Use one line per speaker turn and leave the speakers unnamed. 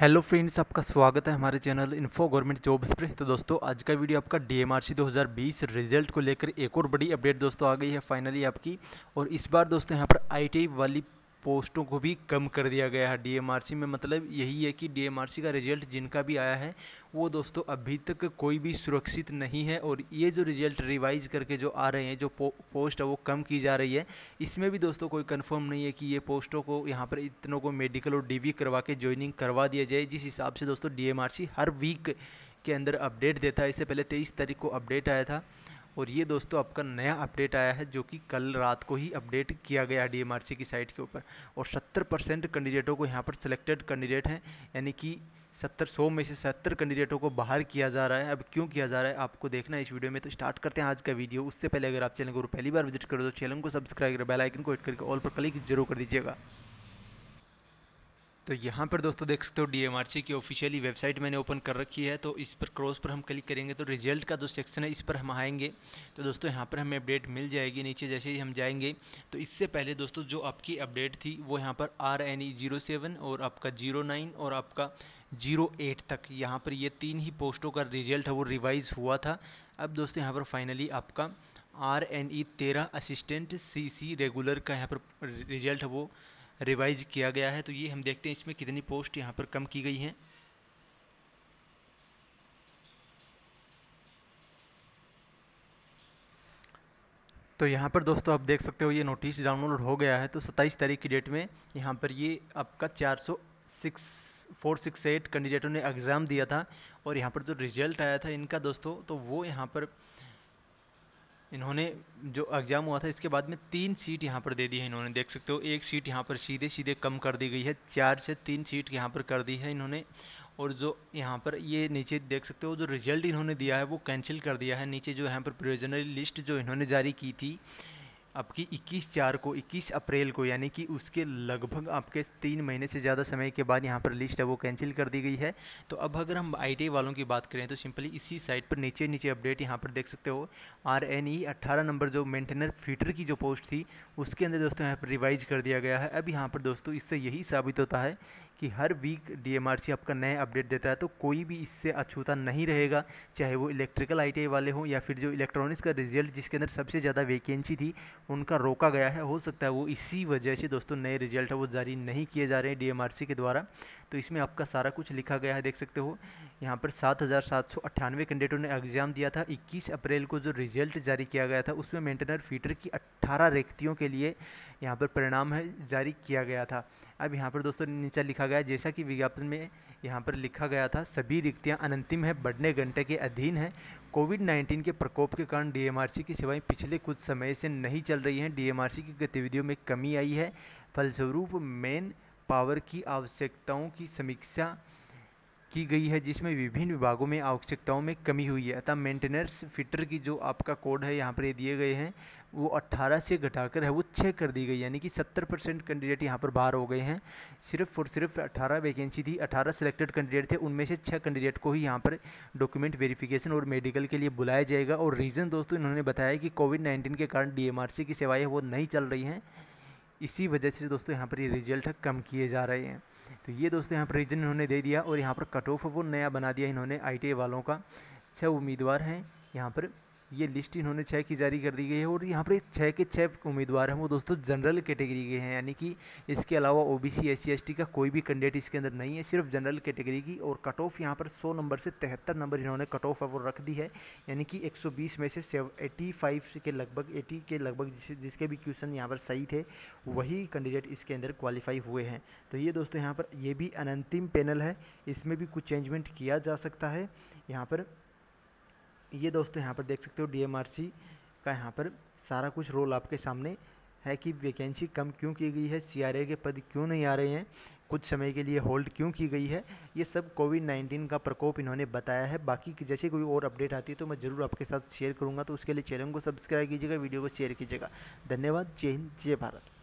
hello friends आपका स्वागत है हमारे चैनल इन्फो गवर्नमेंट जॉब्स पर तो दोस्तों आज का वीडियो आपका डीएमआरसी 2020 रिजल्ट को लेकर एक और बड़ी अपडेट दोस्तों आ गई है फाइनली आपकी और इस बार दोस्तों यहाँ पर आईटी e वाली पोस्टों को भी कम कर दिया गया है डीएमआरसी में मतलब यही है कि डीएमआरसी का रिजल्ट जिनका भी आया है वो दोस्तों अभी तक कोई भी सुरक्षित नहीं है और ये जो रिजल्ट रिवाइज करके जो आ रहे हैं जो पो, पोस्ट है वो कम की जा रही है इसमें भी दोस्तों कोई कंफर्म नहीं है कि ये पोस्टों को यहाँ पर इतनों को मेडिकल और डी करवा के ज्वाइनिंग करवा दिया जाए जिस हिसाब से दोस्तों डी हर वीक के अंदर अपडेट देता है इससे पहले तेईस तारीख को अपडेट आया था और ये दोस्तों आपका नया अपडेट आया है जो कि कल रात को ही अपडेट किया गया डी की साइट के ऊपर और सत्तर परसेंट कैंडिडेटों को यहाँ पर सिलेक्टेड कैंडिडेट हैं यानी कि सत्तर सौ में से सत्तर कैंडिडेटों को बाहर किया जा रहा है अब क्यों किया जा रहा है आपको देखना है इस वीडियो में तो स्टार्ट करते हैं आज का वीडियो उससे पहले अगर आप चैनल को पहली बार विजिट करो तो चैनल को सब्सक्राइब करो बेलाइकन को हट करके ऑल पर क्लिक जरूर कर दीजिएगा तो यहाँ पर दोस्तों देख सकते हो डी की ऑफिशियली वेबसाइट मैंने ओपन कर रखी है तो इस पर क्रॉस पर हम क्लिक करेंगे तो रिजल्ट का जो सेक्शन है इस पर हम आएंगे तो दोस्तों यहाँ पर हमें अपडेट मिल जाएगी नीचे जैसे ही हम जाएंगे तो इससे पहले दोस्तों जो आपकी अपडेट थी वो यहाँ पर R N E zero seven और आपका जीरो नाइन और आपका जीरो एट तक यहाँ पर ये तीन ही पोस्टों का रिजल्ट है वो रिवाइज़ हुआ था अब दोस्तों यहाँ पर फाइनली आपका आर एन ई तेरह असिस्टेंट सी सी रेगुलर का यहाँ पर रिजल्ट है वो रिवाइज किया गया है तो ये हम देखते हैं इसमें कितनी पोस्ट यहाँ पर कम की गई हैं तो यहाँ पर दोस्तों आप देख सकते हो ये नोटिस डाउनलोड हो गया है तो 27 तारीख की डेट में यहाँ पर ये आपका चार सौ सिक्स फोर सिक्स एट कैंडिडेटों ने एग्ज़ाम दिया था और यहाँ पर जो रिजल्ट आया था इनका दोस्तों तो वो यहाँ पर इन्होंने जो एग्ज़ाम हुआ था इसके बाद में तीन सीट यहाँ पर दे दी है इन्होंने देख सकते हो एक सीट यहाँ पर सीधे सीधे कम कर दी गई है चार से तीन सीट यहाँ पर कर दी है इन्होंने और जो यहाँ पर ये नीचे देख सकते हो जो रिज़ल्ट इन्होंने दिया है वो कैंसिल कर दिया है नीचे जो यहाँ पर प्रोविजनरी लिस्ट जो इन्होंने जारी की थी आपकी 21 चार को 21 अप्रैल को यानी कि उसके लगभग आपके तीन महीने से ज़्यादा समय के बाद यहाँ पर लिस्ट है वो कैंसिल कर दी गई है तो अब अगर हम आई वालों की बात करें तो सिंपली इसी साइट पर नीचे नीचे अपडेट यहाँ पर देख सकते हो आर एन ई e अट्ठारह नंबर जो मेंटेनर फीटर की जो पोस्ट थी उसके अंदर दोस्तों यहाँ पर रिवाइज कर दिया गया है अब यहाँ पर दोस्तों इससे यही साबित होता है कि हर वीक डी आपका नया अपडेट देता है तो कोई भी इससे अछूता नहीं रहेगा चाहे वो इलेक्ट्रिकल आई वाले हों या फिर जो इलेक्ट्रॉनिक्स का रिजल्ट जिसके अंदर सबसे ज़्यादा वैकेंसी थी उनका रोका गया है हो सकता है वो इसी वजह से दोस्तों नए रिजल्ट है वो जारी नहीं किए जा रहे हैं डी के द्वारा तो इसमें आपका सारा कुछ लिखा गया है देख सकते हो यहाँ पर सात हज़ार सात सौ अट्ठानवे कैंडिडेटों ने एग्ज़ाम दिया था इक्कीस अप्रैल को जो रिजल्ट जारी किया गया था उसमें मेंटेनर फीटर की अट्ठारह रिक्तियों के लिए यहाँ पर परिणाम है जारी किया गया था अब यहाँ पर दोस्तों नीचे लिखा गया जैसा कि विज्ञापन में यहाँ पर लिखा गया था सभी रिक्तियाँ अनंतिम है बढ़ने घंटे के अधीन है कोविड 19 के प्रकोप के कारण डीएमआरसी की सेवाएं पिछले कुछ समय से नहीं चल रही हैं डीएमआरसी की गतिविधियों में कमी आई है फलस्वरूप मेन पावर की आवश्यकताओं की समीक्षा की गई है जिसमें विभिन्न विभागों में आवश्यकताओं में कमी हुई है अतः मेंटेनेंस फिटर की जो आपका कोड है यहाँ पर दिए गए हैं वो 18 से घटाकर है वो छः कर दी गई यानी कि 70 परसेंट कैंडिडेट यहाँ पर बाहर हो गए हैं सिर्फ और सिर्फ 18 वैकेंसी थी 18 सिलेक्टेड कैंडिडेट थे उनमें से छः कैंडिडेट को ही यहाँ पर डॉक्यूमेंट वेरिफिकेशन और मेडिकल के लिए बुलाया जाएगा और रीज़न दोस्तों इन्होंने बताया कि कोविड नाइन्टीन के कारण डी की सेवाएँ वो नहीं चल रही हैं इसी वजह से दोस्तों यहाँ पर ये रिजल्ट कम किए जा रहे हैं तो ये दोस्तों यहाँ पर रीजन इन्होंने दे दिया और यहाँ पर कट ऑफ वो नया बना दिया इन्होंने आई वालों का छः उम्मीदवार हैं यहाँ पर ये लिस्ट इन्होंने छः की जारी कर दी गई है और यहाँ पर छः के छः उम्मीदवार हैं वो दोस्तों जनरल कैटेगरी के हैं यानी कि इसके अलावा O B C S C का कोई भी कैंडिडेट इसके अंदर नहीं है सिर्फ जनरल कैटेगरी की और कट ऑफ यहाँ पर सौ नंबर से तिहत्तर नंबर इन्होंने कट ऑफ वो रख दी है यानी कि एक सौ बीस में से एटी फाइव के लगभग एटी के लगभग जिस, जिसके भी क्वेश्चन यहाँ पर सही थे वही कैंडिडेट इसके अंदर क्वालिफाई हुए हैं तो ये दोस्तों यहाँ पर ये भी अनंतिम पैनल है इसमें भी कुछ चेंजमेंट किया जा सकता है यहाँ पर ये दोस्तों यहाँ पर देख सकते हो डीएमआरसी का यहाँ पर सारा कुछ रोल आपके सामने है कि वैकेंसी कम क्यों की गई है सीआरए के पद क्यों नहीं आ रहे हैं कुछ समय के लिए होल्ड क्यों की गई है ये सब कोविड नाइन्टीन का प्रकोप इन्होंने बताया है बाकी जैसे कोई और अपडेट आती है तो मैं ज़रूर आपके साथ शेयर करूँगा तो उसके लिए चैनल को सब्सक्राइब कीजिएगा वीडियो को शेयर कीजिएगा धन्यवाद जय हिंद जय भारत